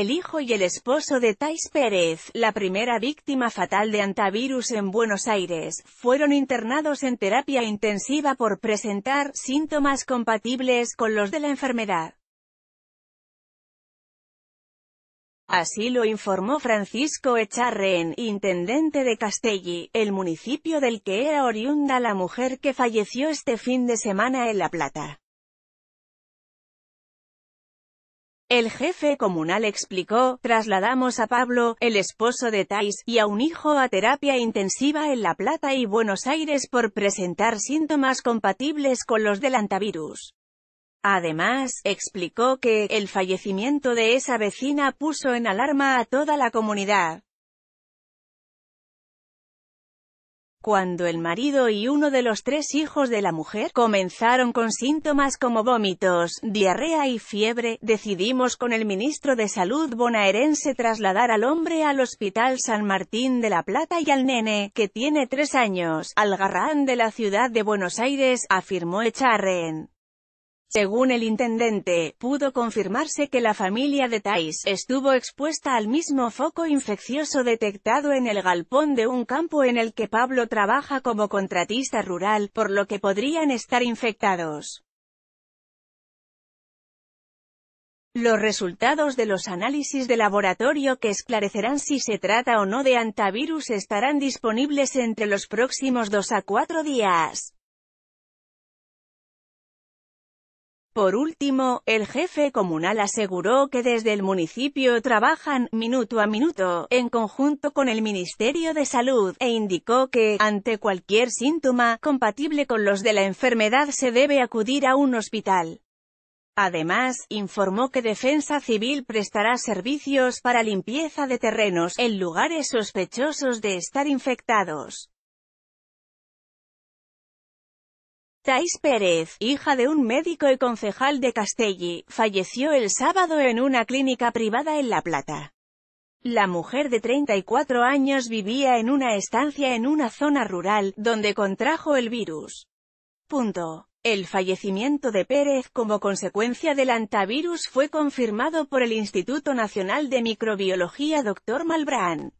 el hijo y el esposo de Tais Pérez, la primera víctima fatal de antivirus en Buenos Aires, fueron internados en terapia intensiva por presentar síntomas compatibles con los de la enfermedad. Así lo informó Francisco Echarren, intendente de Castelli, el municipio del que era oriunda la mujer que falleció este fin de semana en La Plata. El jefe comunal explicó, trasladamos a Pablo, el esposo de Thais, y a un hijo a terapia intensiva en La Plata y Buenos Aires por presentar síntomas compatibles con los del antivirus. Además, explicó que, el fallecimiento de esa vecina puso en alarma a toda la comunidad. Cuando el marido y uno de los tres hijos de la mujer comenzaron con síntomas como vómitos, diarrea y fiebre, decidimos con el ministro de Salud bonaerense trasladar al hombre al Hospital San Martín de la Plata y al nene, que tiene tres años, al Garrán de la ciudad de Buenos Aires, afirmó Echarren. Según el intendente, pudo confirmarse que la familia de Thais estuvo expuesta al mismo foco infeccioso detectado en el galpón de un campo en el que Pablo trabaja como contratista rural, por lo que podrían estar infectados. Los resultados de los análisis de laboratorio que esclarecerán si se trata o no de antivirus estarán disponibles entre los próximos dos a cuatro días. Por último, el jefe comunal aseguró que desde el municipio trabajan, minuto a minuto, en conjunto con el Ministerio de Salud, e indicó que, ante cualquier síntoma, compatible con los de la enfermedad se debe acudir a un hospital. Además, informó que Defensa Civil prestará servicios para limpieza de terrenos en lugares sospechosos de estar infectados. Thais Pérez, hija de un médico y concejal de Castelli, falleció el sábado en una clínica privada en La Plata. La mujer de 34 años vivía en una estancia en una zona rural, donde contrajo el virus. Punto. El fallecimiento de Pérez como consecuencia del antivirus fue confirmado por el Instituto Nacional de Microbiología Dr. Malbrán.